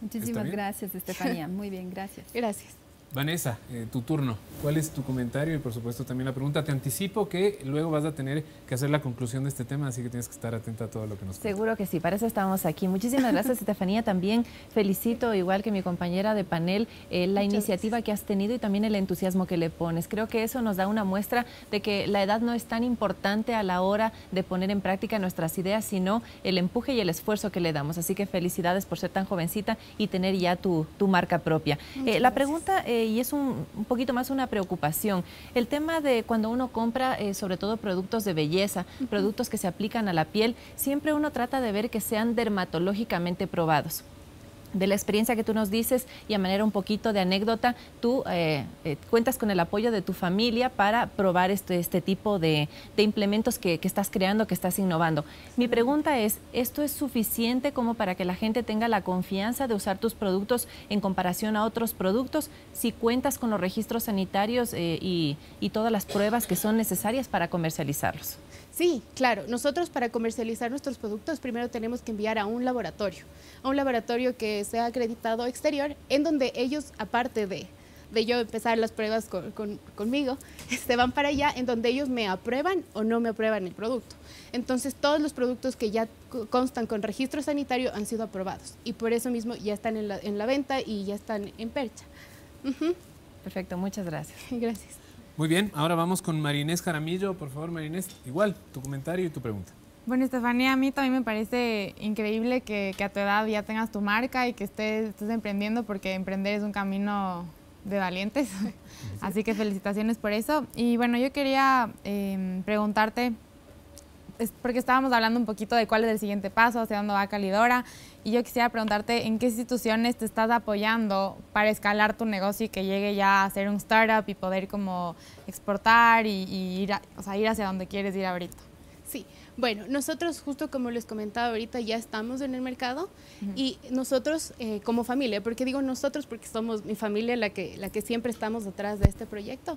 Muchísimas gracias, Estefanía. Muy bien, gracias. Gracias. Vanessa, eh, tu turno. ¿Cuál es tu comentario? Y por supuesto también la pregunta. Te anticipo que luego vas a tener que hacer la conclusión de este tema, así que tienes que estar atenta a todo lo que nos Seguro que sí, para eso estamos aquí. Muchísimas gracias, Estefanía. También felicito, igual que mi compañera de panel, eh, la iniciativa que has tenido y también el entusiasmo que le pones. Creo que eso nos da una muestra de que la edad no es tan importante a la hora de poner en práctica nuestras ideas, sino el empuje y el esfuerzo que le damos. Así que felicidades por ser tan jovencita y tener ya tu, marca propia. Eh, la pregunta y es un, poquito más una preocupación. El tema de cuando uno compra eh, sobre todo productos de belleza, productos que se aplican a la piel, siempre uno trata de ver que sean dermatológicamente probados de la experiencia que tú nos dices y a manera un poquito de anécdota, tú eh, eh, cuentas con el apoyo de tu familia para probar este, este tipo de, implementos que, estás creando, que estás innovando. Mi pregunta es, ¿esto es suficiente como para que la gente tenga la confianza de usar tus productos en comparación a otros productos si cuentas con los registros sanitarios eh, y todas las pruebas que son necesarias para comercializarlos? Sí, claro. Nosotros para comercializar nuestros productos primero tenemos que enviar a un laboratorio, a un laboratorio que sea acreditado exterior, en donde ellos, aparte de, de yo empezar las pruebas con, conmigo, se van para allá, en donde ellos me aprueban o no me aprueban el producto. Entonces todos los productos que ya constan con registro sanitario han sido aprobados y por eso mismo ya están en la, en la venta y ya están en percha. Perfecto, muchas gracias. Gracias. Muy bien, ahora vamos con Marinés Jaramillo. Por favor, Marinés, igual, tu comentario y tu pregunta. Bueno, Estefanía, a mí también me parece increíble que, a tu edad ya tengas tu marca y que estés, estés emprendiendo, porque emprender es un camino de valientes. Así que felicitaciones por eso. Y bueno, yo quería em, preguntarte es porque estábamos hablando un poquito de cuál es el siguiente paso, hacia dónde va Calidora, y yo quisiera preguntarte en qué instituciones te estás apoyando para escalar tu negocio y que llegue ya a ser un startup y poder como exportar y, ir, ir hacia donde quieres ir ahorita. Sí, bueno, nosotros justo como les comentaba ahorita ya estamos en el mercado y nosotros eh, como familia, porque digo nosotros porque somos mi familia la que, la que siempre estamos detrás de este proyecto,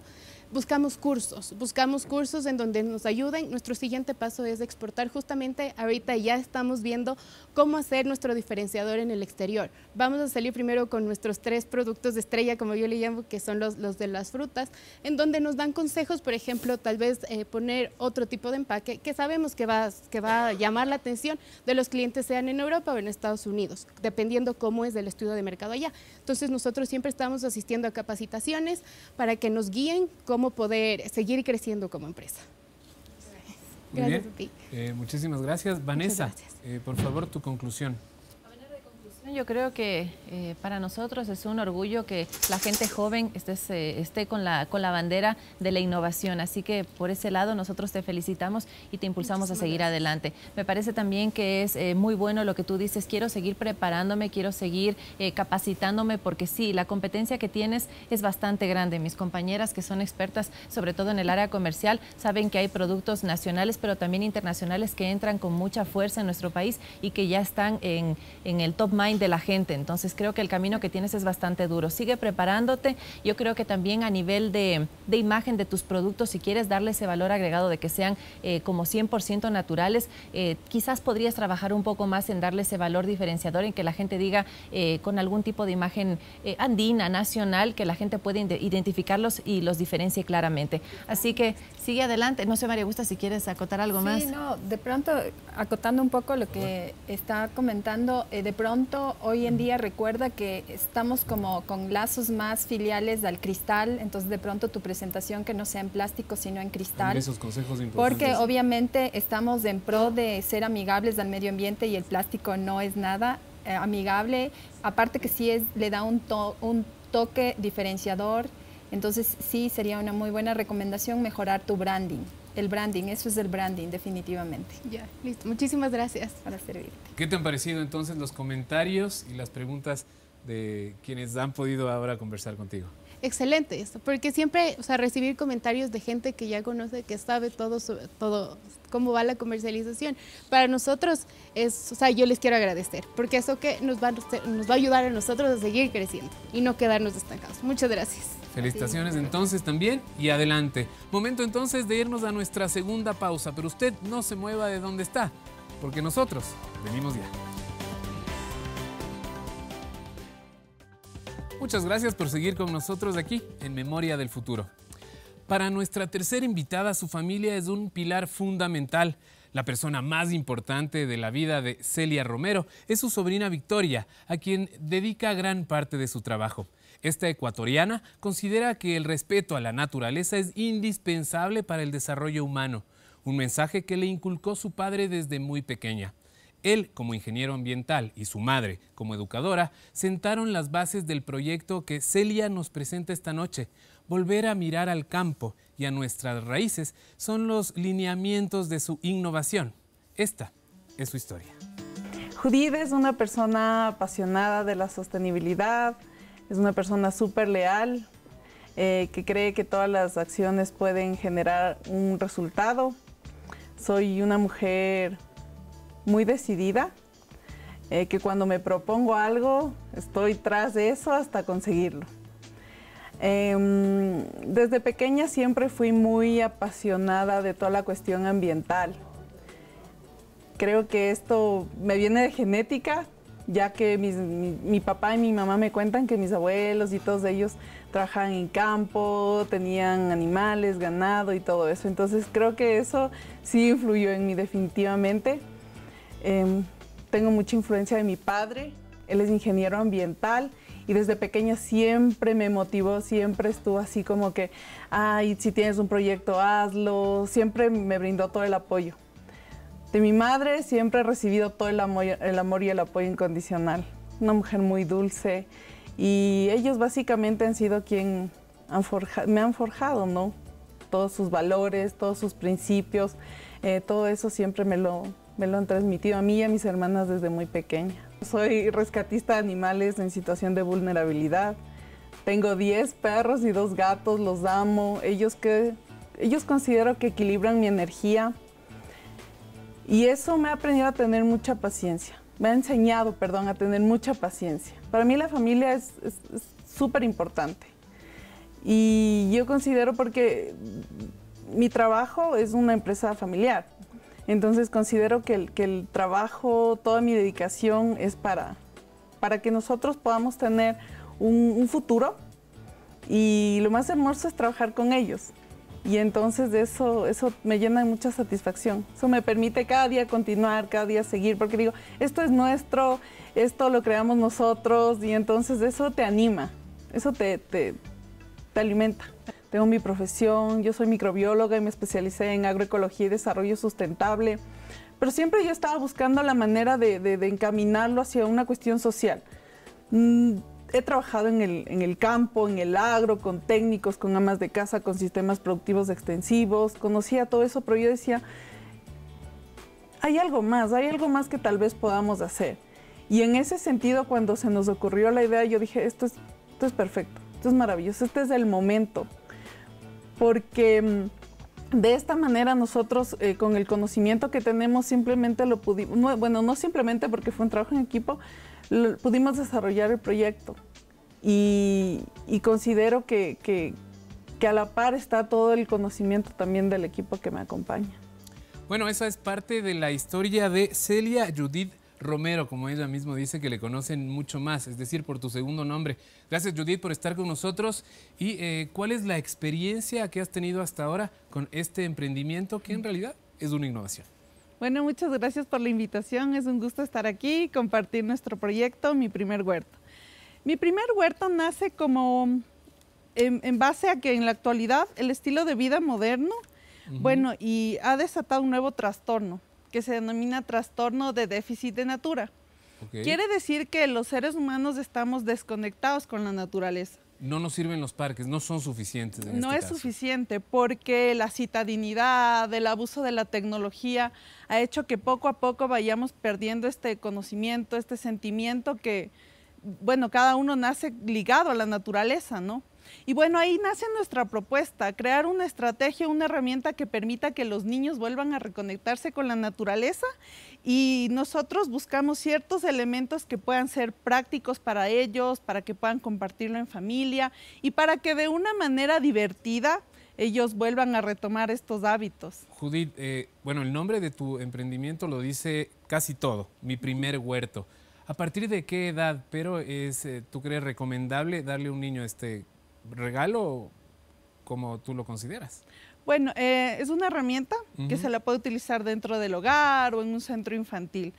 buscamos cursos, buscamos cursos en donde nos ayuden. Nuestro siguiente paso es exportar. Justamente ahorita ya estamos viendo cómo hacer nuestro diferenciador en el exterior. Vamos a salir primero con nuestros tres productos de estrella, como yo le llamo, que son los, los de las frutas, en donde nos dan consejos, por ejemplo, tal vez eh, poner otro tipo de empaque que sabemos que va, que va a llamar la atención de los clientes, sean en Europa o en Estados Unidos, dependiendo cómo es el estudio de mercado allá. Entonces nosotros siempre estamos asistiendo a capacitaciones para que nos guíen cómo cómo poder seguir creciendo como empresa. gracias A ti. Eh, muchísimas gracias. Vanessa, eh, por favor, tu conclusión. Yo creo que eh, para nosotros es un orgullo que la gente joven esté, con, la, bandera de la innovación. Así que por ese lado nosotros te felicitamos y te impulsamos a seguir adelante. Me parece también que es eh, muy bueno lo que tú dices. Quiero seguir preparándome, quiero seguir eh, capacitándome porque sí, la competencia que tienes es bastante grande. Mis compañeras que son expertas, sobre todo en el área comercial, saben que hay productos nacionales pero también internacionales que entran con mucha fuerza en nuestro país y que ya están en el top mind de la gente. Entonces creo que el camino que tienes es bastante duro. Sigue preparándote. Yo creo que también a nivel de, imagen de tus productos, si quieres darle ese valor agregado de que sean eh, como 100% naturales, eh, quizás podrías trabajar un poco más en darle ese valor diferenciador, en que la gente diga eh, con algún tipo de imagen andina, nacional, que la gente pueda identificarlos y los diferencie claramente. Así que sigue adelante. No sé, María Gusta, si quieres acotar algo más. no, de pronto, acotando un poco lo que está comentando, de pronto hoy en día recuerda que estamos como con lazos más filiales al cristal, entonces de pronto tu presentación que no sea en plástico sino en cristal. Porque obviamente estamos en pro de ser amigables al medio ambiente y el plástico no es nada eh, amigable, aparte que sí le da un, un toque diferenciador, entonces sí sería una muy buena recomendación mejorar tu branding. El branding, eso es el branding, definitivamente. Ya, listo. Muchísimas gracias. Para servirte. ¿Qué te han parecido entonces los comentarios y las preguntas de quienes han podido ahora conversar contigo? Excelente esto, porque siempre, o sea, recibir comentarios de gente que ya conoce, que sabe todo, sobre, todo cómo va la comercialización, para nosotros es, o sea, yo les quiero agradecer, porque eso que nos va, nos va a ayudar a nosotros a seguir creciendo y no quedarnos estancados. Muchas gracias. Felicitaciones entonces también y adelante. Momento entonces de irnos a nuestra segunda pausa, pero usted no se mueva de donde está, porque nosotros venimos ya. Muchas gracias por seguir con nosotros aquí en Memoria del Futuro. Para nuestra tercera invitada, su familia es un pilar fundamental. La persona más importante de la vida de Celia Romero es su sobrina Victoria, a quien dedica gran parte de su trabajo. Esta ecuatoriana considera que el respeto a la naturaleza es indispensable para el desarrollo humano, un mensaje que le inculcó su padre desde muy pequeña. Él, como ingeniero ambiental, y su madre, como educadora, sentaron las bases del proyecto que Celia nos presenta esta noche. Volver a mirar al campo y a nuestras raíces son los lineamientos de su innovación. Esta es su historia. Judith es una persona apasionada de la sostenibilidad, es una persona súper leal, eh, que cree que todas las acciones pueden generar un resultado. Soy una mujer muy decidida, eh, que cuando me propongo algo estoy tras de eso hasta conseguirlo. Em, desde pequeña siempre fui muy apasionada de toda la cuestión ambiental. Creo que esto me viene de genética, ya que mi, papá y mi mamá me cuentan que mis abuelos y todos ellos trabajaban en campo, tenían animales, ganado y todo eso. Entonces creo que eso sí influyó en mí definitivamente. Em, tengo mucha influencia de mi padre, él es ingeniero ambiental y desde pequeña siempre me motivó, siempre estuvo así como que, ay, si tienes un proyecto, hazlo, siempre me brindó todo el apoyo. De mi madre siempre he recibido todo el amor, el amor y el apoyo incondicional. Una mujer muy dulce y ellos básicamente han sido quien me han forjado, ¿no? Todos sus valores, todos sus principios, eh, todo eso siempre me lo, han transmitido a mí y a mis hermanas desde muy pequeña. Soy rescatista de animales en situación de vulnerabilidad. Tengo 10 perros y dos gatos, los amo. Ellos, que, ellos considero que equilibran mi energía y eso me ha aprendido a tener mucha paciencia. Me ha enseñado, perdón, a tener mucha paciencia. Para mí la familia es súper importante. Y yo considero porque mi trabajo es una empresa familiar. Entonces considero que el, trabajo, toda mi dedicación es para, para que nosotros podamos tener un, un futuro. Y lo más hermoso es trabajar con ellos. Y entonces de eso, eso me llena de mucha satisfacción. Eso me permite cada día continuar, cada día seguir, porque digo, esto es nuestro, esto lo creamos nosotros, y entonces eso te anima, eso te, te, alimenta. Tengo mi profesión, yo soy microbióloga y me especialicé en agroecología y desarrollo sustentable, pero siempre yo estaba buscando la manera de, de, encaminarlo hacia una cuestión social. Mm, he trabajado en el, en el, campo, en el agro, con técnicos, con amas de casa, con sistemas productivos extensivos, conocía todo eso, pero yo decía, hay algo más, hay algo más que tal vez podamos hacer. Y en ese sentido, cuando se nos ocurrió la idea, yo dije, esto es, esto es perfecto, esto es maravilloso, este es el momento. Porque mm, de esta manera nosotros eh, con el conocimiento que tenemos simplemente lo pudimos, bueno, no simplemente porque fue un trabajo en equipo, pudimos desarrollar el proyecto y, considero que, a la par está todo el conocimiento también del equipo que me acompaña. Bueno, esa es parte de la historia de Celia Judith Romero, como ella misma dice que le conocen mucho más, es decir, por tu segundo nombre. Gracias Judith por estar con nosotros. ¿Y eh, cuál es la experiencia que has tenido hasta ahora con este emprendimiento que en realidad es una innovación? Bueno, muchas gracias por la invitación. Es un gusto estar aquí y compartir nuestro proyecto, Mi Primer Huerto. Mi primer huerto nace como em, en, base a que en la actualidad el estilo de vida moderno, bueno, y ha desatado un nuevo trastorno que se denomina trastorno de déficit de natura. Quiere decir que los seres humanos estamos desconectados con la naturaleza no nos sirven los parques, no son suficientes. no este es suficiente porque la citadinidad, el abuso de la tecnología ha hecho que poco a poco vayamos perdiendo este conocimiento, este sentimiento que, bueno, cada uno nace ligado a la naturaleza, ¿no? Y bueno, ahí nace nuestra propuesta, crear una estrategia, una herramienta que permita que los niños vuelvan a reconectarse con la naturaleza y nosotros buscamos ciertos elementos que puedan ser prácticos para ellos, para que puedan compartirlo en familia y para que de una manera divertida ellos vuelvan a retomar estos hábitos. Judith, eh, bueno, el nombre de tu emprendimiento lo dice casi todo, mi primer huerto. ¿A partir de qué edad, pero es, eh, tú crees recomendable darle a un niño este regalo como tú lo consideras. Bueno, eh, es una herramienta que se la puede utilizar dentro del hogar o en un centro infantil.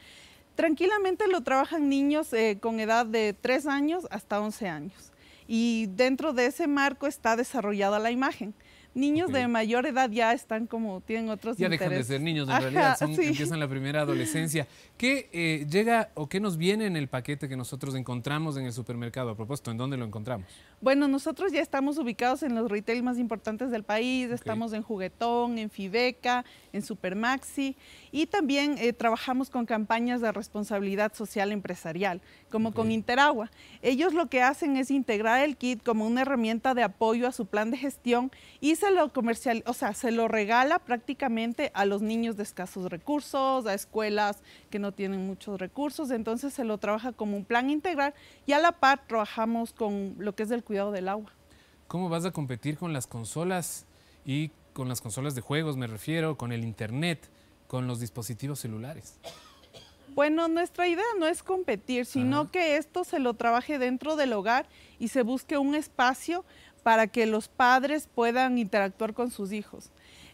Tranquilamente lo trabajan niños eh, con edad de 3 años hasta 11 años. Y dentro de ese marco está desarrollada la imagen niños de mayor edad ya están como, tienen otros intereses. Ya dejan de ser niños, en realidad, empiezan la primera adolescencia. ¿Qué eh, llega o qué nos viene en el paquete que nosotros encontramos en el supermercado? A propósito, ¿en dónde lo encontramos? Bueno, nosotros ya estamos ubicados en los retail más importantes del país, estamos en Juguetón, en Fibeca, en Supermaxi y también eh, trabajamos con campañas de responsabilidad social empresarial, como con Interagua. Ellos lo que hacen es integrar el kit como una herramienta de apoyo a su plan de gestión y se lo comercial, o sea, se lo regala prácticamente a los niños de escasos recursos, a escuelas que no tienen muchos recursos, entonces se lo trabaja como un plan integral y a la par trabajamos con lo que es el cuidado del agua. ¿Cómo vas a competir con las consolas y con las consolas de juegos, me refiero, con el Internet, con los dispositivos celulares? Bueno, nuestra idea no es competir, sino que esto se lo trabaje dentro del hogar y se busque un espacio para que los padres puedan interactuar con sus hijos.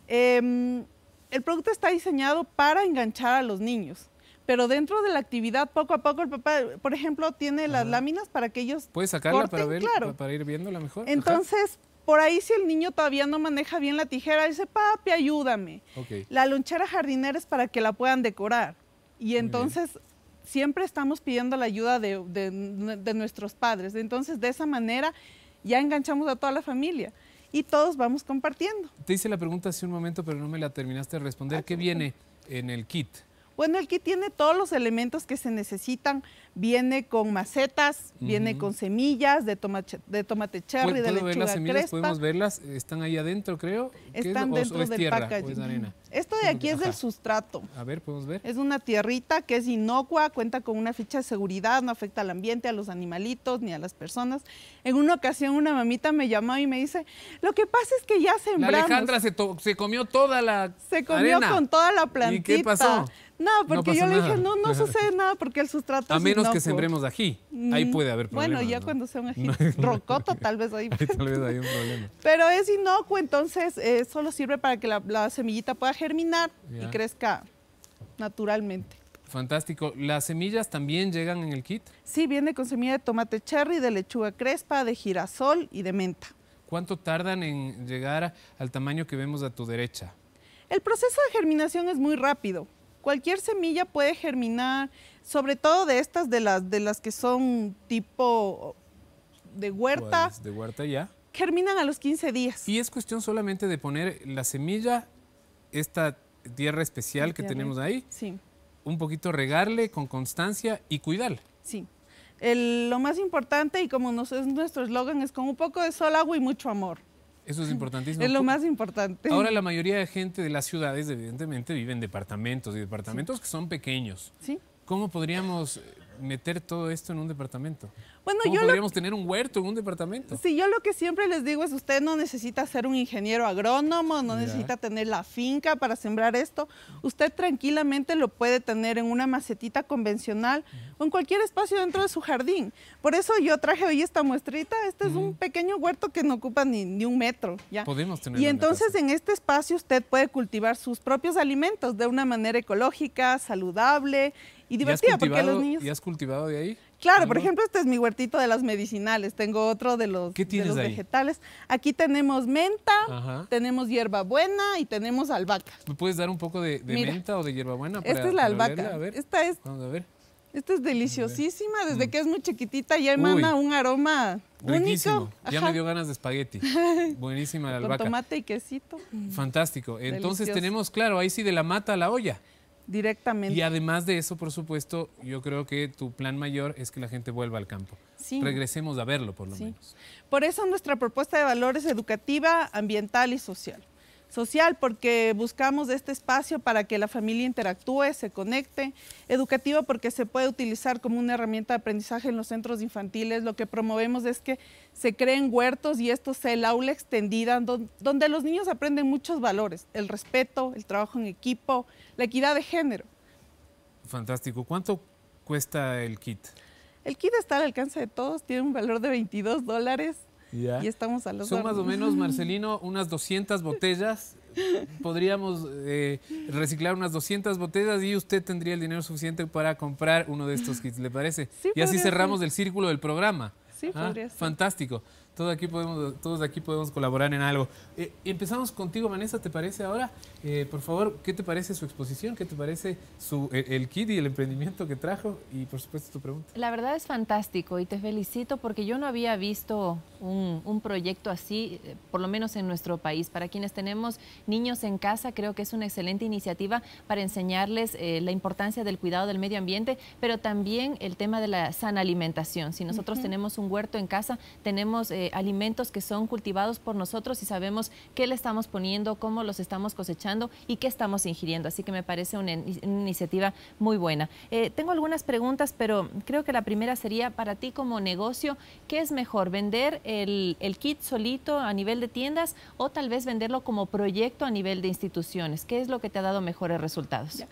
Em, el producto está diseñado para enganchar a los niños pero dentro de la actividad, poco a poco, el papá, por ejemplo, tiene las láminas para que ellos. Puedes sacarla para ver, para ir viéndola mejor. Entonces, por ahí, si el niño todavía no maneja bien la tijera, dice, papi, ayúdame. La lonchera jardinera es para que la puedan decorar. Y entonces, siempre estamos pidiendo la ayuda de, nuestros padres. Entonces, de esa manera, ya enganchamos a toda la familia y todos vamos compartiendo. Te hice la pregunta hace un momento, pero no me la terminaste de responder. Ah, ¿Qué viene en el kit? Bueno, el que tiene todos los elementos que se necesitan viene con macetas, viene con semillas de tomate, de tomate cherry, de lechuga ver las semillas? ¿Podemos verlas? Están ahí adentro, creo. Están dentro del tierra, Esto de aquí es del sustrato. A ver, podemos ver. Es una tierrita que es inocua, cuenta con una ficha de seguridad, no afecta al ambiente, a los animalitos ni a las personas. En una ocasión una mamita me llamó y me dice, lo que pasa es que ya sembramos. Alejandra se, se comió toda la Se comió con toda la plantita. ¿Y qué pasó? No, porque yo le dije, no, no sucede nada porque el sustrato es es que sembremos ají. Ahí puede haber problemas. Bueno, ya cuando sea un ají rocoto, tal vez ahí. hay un problema. Pero es inocuo, entonces eh, solo sirve para que la, semillita pueda germinar y crezca naturalmente. Fantástico. ¿Las semillas también llegan en el kit? Sí, viene con semilla de tomate cherry, de lechuga crespa, de girasol y de menta. ¿Cuánto tardan en llegar al tamaño que vemos a tu derecha? El proceso de germinación es muy rápido cualquier semilla puede germinar, sobre todo de estas, de las, de las que son tipo de huerta. Pues, de huerta ya. Germinan a los 15 días. Y es cuestión solamente de poner la semilla, esta tierra especial que tenemos ahí. Sí. Un poquito regarle con constancia y cuidarle. Sí. lo más importante, y como nos, es nuestro eslogan, es con un poco de sol, agua y mucho amor. Eso es importantísimo. Es lo más importante. Ahora la mayoría de gente de las ciudades, evidentemente, vive en departamentos y departamentos que son pequeños. ¿Cómo podríamos meter todo esto en un departamento? Bueno, yo podríamos tener un huerto en un departamento. Sí, yo lo que siempre les digo es, usted no necesita ser un ingeniero agrónomo, no necesita tener la finca para sembrar esto. Usted tranquilamente lo puede tener en una macetita convencional o en cualquier espacio dentro de su jardín. Por eso yo traje hoy esta muestrita. Este es un pequeño huerto que no ocupa ni, ni un metro. ¿ya? Podemos tener. Y entonces en este espacio usted puede cultivar sus propios alimentos de una manera ecológica, saludable y divertida, porque los niños... ¿Y has cultivado de ahí? Claro, por ejemplo, este es mi huertito de las medicinales. Tengo otro de los, de vegetales. Aquí tenemos menta, tenemos hierbabuena y tenemos albahaca. ¿Me puedes dar un poco de, menta o de hierbabuena? Para, esta es la albahaca. Esta es. Vamos a ver. Esta es deliciosísima, desde mm. que es muy chiquitita ya emana un aroma riquísimo. único. Ya me dio ganas de espagueti. Buenísima la albahaca. Con tomate y quesito. Fantástico. Entonces tenemos, claro, ahí sí de la mata a la olla directamente. Y además de eso, por supuesto, yo creo que tu plan mayor es que la gente vuelva al campo. Regresemos a verlo, por lo menos. Por eso nuestra propuesta de valor es educativa, ambiental y social social, porque buscamos este espacio para que la familia interactúe, se conecte, educativo porque se puede utilizar como una herramienta de aprendizaje en los centros infantiles. Lo que promovemos es que se creen huertos y esto sea el aula extendida, donde los niños aprenden muchos valores, el respeto, el trabajo en equipo, la equidad de género. Fantástico. ¿Cuánto cuesta el kit? El kit está al alcance de todos, tiene un valor de 22 dólares. Y estamos a los Son más o menos, Marcelino, unas 200 botellas. Podríamos eh, reciclar unas 200 botellas y usted tendría el dinero suficiente para comprar uno de estos kits, ¿le parece? y así cerramos el círculo del programa. Sí, Fantástico. Todo aquí podemos, todos aquí podemos colaborar en algo. Eh, empezamos contigo, Vanessa, ¿te parece ahora? Eh, por favor, ¿qué te parece su exposición? ¿Qué te parece su, e, el, kit y el emprendimiento que trajo? Y por supuesto tu pregunta. La verdad es fantástico y te felicito porque yo no había visto un, proyecto así, eh, por lo menos en nuestro país. Para quienes tenemos niños en casa, creo que es una excelente iniciativa para enseñarles la importancia del cuidado del medio ambiente, pero también el tema de la sana alimentación. Si nosotros tenemos un huerto en casa, tenemos... Eh, alimentos que son cultivados por nosotros y sabemos qué le estamos poniendo, cómo los estamos cosechando y qué estamos ingiriendo. Así que me parece una, iniciativa muy buena. Eh, tengo algunas preguntas, pero creo que la primera sería para ti como negocio, ¿qué es mejor? ¿Vender el, kit solito a nivel de tiendas o tal vez venderlo como proyecto a nivel de instituciones? ¿Qué es lo que te ha dado mejores resultados?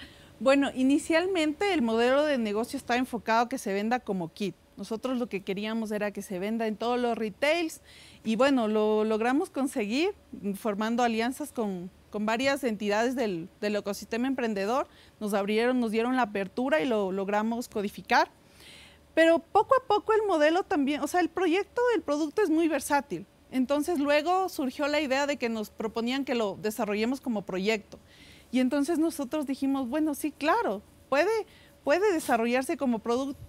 Bueno, inicialmente el modelo de negocio está enfocado a que se venda como kit. Nosotros lo que queríamos era que se venda en todos los retails y bueno, lo logramos conseguir formando alianzas con, varias entidades del, del, ecosistema emprendedor. Nos abrieron, nos dieron la apertura y lo logramos codificar. Pero poco a poco el modelo también, o sea, el proyecto, el producto es muy versátil. Entonces luego surgió la idea de que nos proponían que lo desarrollemos como proyecto. Y entonces nosotros dijimos, bueno, sí, claro, puede puede desarrollarse como,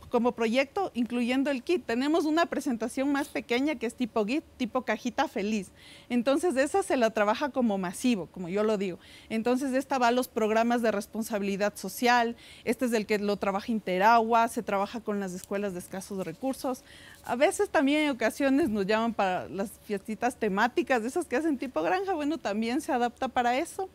como proyecto incluyendo el kit. Tenemos una presentación más pequeña que es tipo kit, tipo cajita feliz. Entonces esa se la trabaja como masivo, como yo lo digo. Entonces esta va a los programas de responsabilidad social, este es el que lo trabaja Interagua, se trabaja con las escuelas de escasos recursos. A veces también en ocasiones nos llaman para las fiestitas temáticas, de esas que hacen tipo granja, bueno, también se adapta para eso.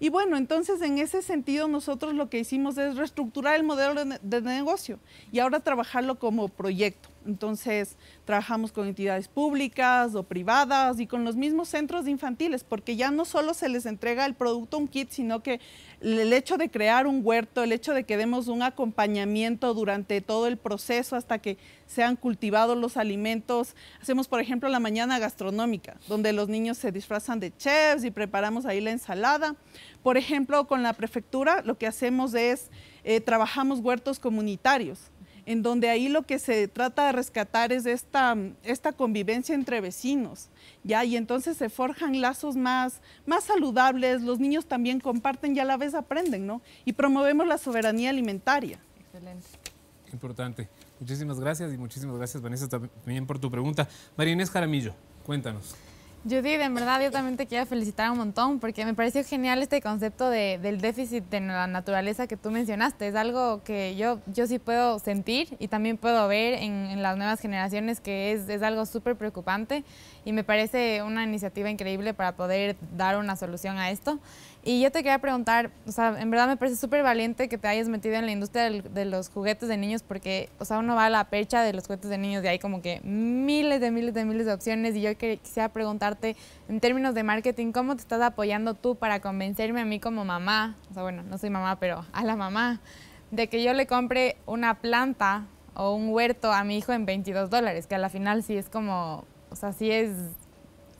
Y bueno, entonces en ese sentido nosotros lo que hicimos es reestructurar el modelo de, negocio y ahora trabajarlo como proyecto. Entonces, trabajamos con entidades públicas o privadas y con los mismos centros infantiles, porque ya no solo se les entrega el producto, un kit, sino que el hecho de crear un huerto, el hecho de que demos un acompañamiento durante todo el proceso hasta que sean cultivados los alimentos. Hacemos, por ejemplo, la mañana gastronómica, donde los niños se disfrazan de chefs y preparamos ahí la ensalada. Por ejemplo, con la prefectura lo que hacemos es, eh, trabajamos huertos comunitarios en donde ahí lo que se trata de rescatar es esta, esta convivencia entre vecinos, ¿ya? Y entonces se forjan lazos más, más saludables, los niños también comparten y a la vez aprenden, ¿no? Y promovemos la soberanía alimentaria. Excelente. Importante. Muchísimas gracias y muchísimas gracias, Vanessa, también por tu pregunta. María Inés Jaramillo, cuéntanos. Judith, en verdad yo también te quiero felicitar un montón porque me pareció genial este concepto de, del déficit de la naturaleza que tú mencionaste. Es algo que yo, yo sí puedo sentir y también puedo ver en, las nuevas generaciones que es, es algo súper preocupante y me parece una iniciativa increíble para poder dar una solución a esto. Y yo te quería preguntar, o sea, en verdad me parece súper valiente que te hayas metido en la industria de los juguetes de niños porque, o sea, uno va a la percha de los juguetes de niños y hay como que miles de miles de miles de opciones y yo quisiera preguntarte en términos de marketing, ¿cómo te estás apoyando tú para convencerme a mí como mamá? O sea, bueno, no soy mamá, pero a la mamá, de que yo le compre una planta o un huerto a mi hijo en 22 dólares, que a la final sí es como, o sea, sí es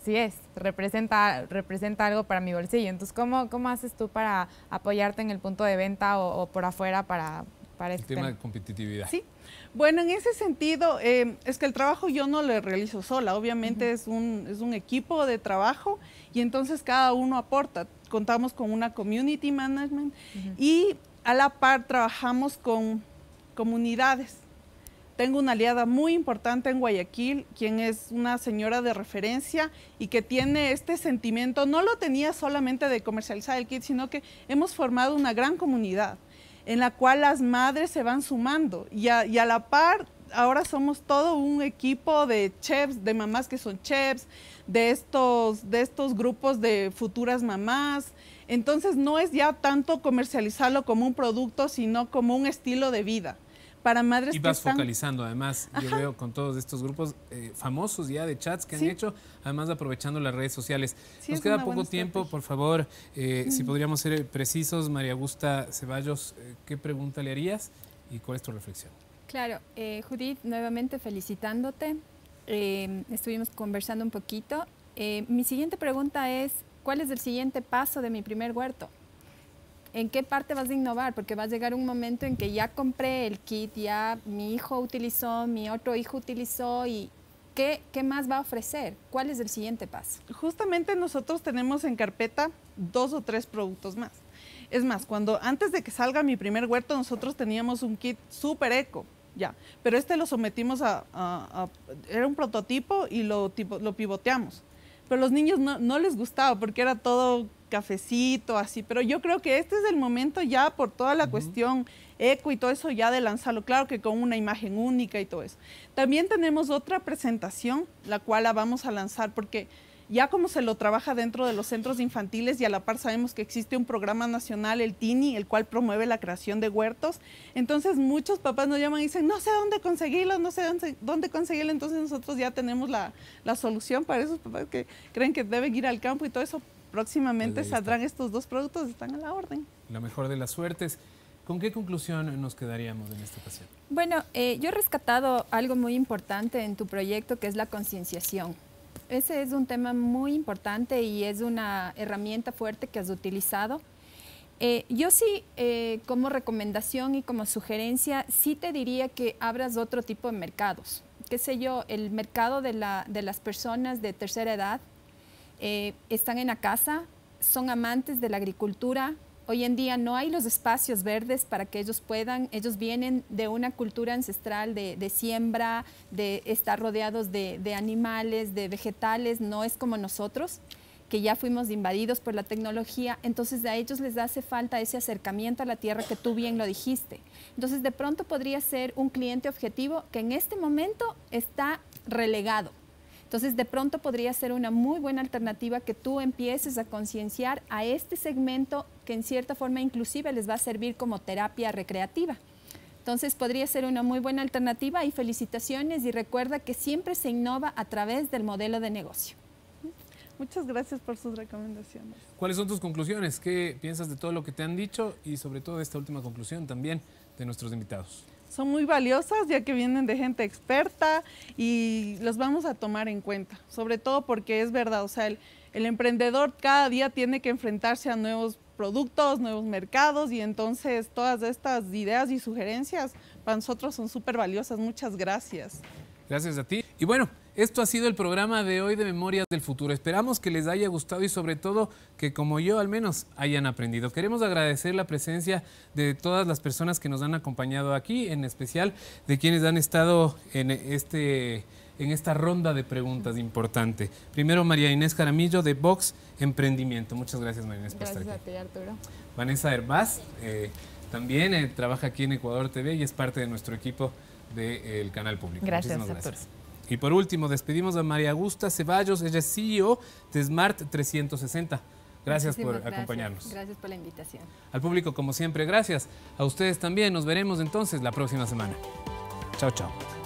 así es, representa, representa algo para mi bolsillo. Entonces, ¿cómo, cómo haces tú para apoyarte en el punto de venta o, por afuera para, para este el tema, de competitividad. Sí, bueno, en ese sentido, eh, es que el trabajo yo no lo realizo sola, obviamente es, un, es un equipo de trabajo y entonces cada uno aporta. Contamos con una community management y a la par trabajamos con comunidades. Tengo una aliada muy importante en Guayaquil, quien es una señora de referencia y que tiene este sentimiento. No lo tenía solamente de comercializar el kit, sino que hemos formado una gran comunidad en la cual las madres se van sumando y a, la par ahora somos todo un equipo de chefs, de mamás que son chefs, de estos, de estos grupos de futuras mamás. Entonces no es ya tanto comercializarlo como un producto, sino como un estilo de vida y vas focalizando además yo veo con todos estos grupos eh, famosos ya de chats que han hecho además aprovechando las redes sociales nos queda poco tiempo por favor eh, si podríamos ser eh, precisos María Augusta Ceballos qué pregunta le harías y cuál es tu reflexión claro Judith nuevamente felicitándote em, estuvimos conversando un poquito mi siguiente pregunta es cuál es el siguiente paso de mi primer huerto ¿En qué parte vas a innovar? Porque va a llegar un momento en que ya compré el kit, ya mi hijo utilizó, mi otro hijo utilizó y, ¿Qué, más va a ofrecer? ¿Cuál es el siguiente paso? Justamente nosotros tenemos en carpeta dos o tres productos más. Es más, cuando antes de que salga mi primer huerto, nosotros teníamos un kit súper eco, ya, pero este lo sometimos a, era un prototipo y lo, lo pivoteamos. Pero los niños no les gustaba porque era todo cafecito, así, pero yo creo que este es el momento ya por toda la cuestión eco y todo eso ya de lanzarlo, claro que con una imagen única y todo eso. También tenemos otra presentación, la cual la vamos a lanzar porque ya como se lo trabaja dentro de los centros infantiles y a la par sabemos que existe un programa nacional, el TINI, el cual promueve la creación de huertos, entonces muchos papás nos llaman y dicen, no sé dónde conseguirlo, no sé dónde, dónde conseguirlo, entonces nosotros ya tenemos la, la solución para esos papás que creen que deben ir al campo y todo eso, próximamente saldrán estos dos productos, están a la orden. La mejor de las suertes. ¿Con qué conclusión nos quedaríamos en esta ocasión? Bueno, eh, yo he rescatado algo muy importante en tu proyecto que es la concienciación. Ese es un tema muy importante y es una herramienta fuerte que has utilizado. Eh, yo sí, eh, como recomendación y como sugerencia, sí te diría que abras otro tipo de mercados. Qué sé yo, el mercado de las personas de tercera edad, eh, están en la casa, son amantes de la agricultura. Hoy en día no hay los espacios verdes para que ellos puedan, ellos vienen de una cultura ancestral de, siembra, de estar rodeados de animales, de vegetales, no es como nosotros que ya fuimos invadidos por la tecnología, entonces a ellos les hace falta ese acercamiento a la tierra que tú bien lo dijiste. Entonces de pronto podría ser un cliente objetivo que en este momento está relegado entonces, de pronto podría ser una muy buena alternativa que tú empieces a concienciar a este segmento que en cierta forma inclusive les va a servir como terapia recreativa. Entonces podría ser una muy buena alternativa y felicitaciones y recuerda que siempre se innova a través del modelo de negocio. Muchas gracias por sus recomendaciones. ¿Cuáles son tus conclusiones? ¿Qué piensas de todo lo que te han dicho y sobre todo de esta última conclusión también de nuestros invitados? son muy valiosas ya que vienen de gente experta y los vamos a tomar en cuenta, sobre todo porque es verdad, o sea, el, emprendedor cada día tiene que enfrentarse a nuevos productos, nuevos mercados y entonces todas estas ideas y sugerencias para nosotros son súper valiosas. Muchas gracias. Gracias a ti. Y bueno, esto ha sido el programa de hoy de Memorias del Futuro. Esperamos que les haya gustado y sobre todo que como yo al menos hayan aprendido. Queremos agradecer la presencia de todas las personas que nos han acompañado aquí, en especial de quienes han estado en este en esta ronda de preguntas importante. Primero María Inés Jaramillo de Vox Emprendimiento. Muchas gracias María Inés por gracias a ti Arturo. Vanessa Herbaz eh, también eh, trabaja aquí en Ecuador TV y es parte de nuestro equipo del canal público. Gracias, gracias. Arturo. Y por último, despedimos a María Augusta Ceballos, ella es CEO de Smart 360. Gracias por acompañarnos. Gracias por la invitación. Al público, como siempre, gracias. A ustedes también. Nos veremos entonces la próxima semana. Chao, chao.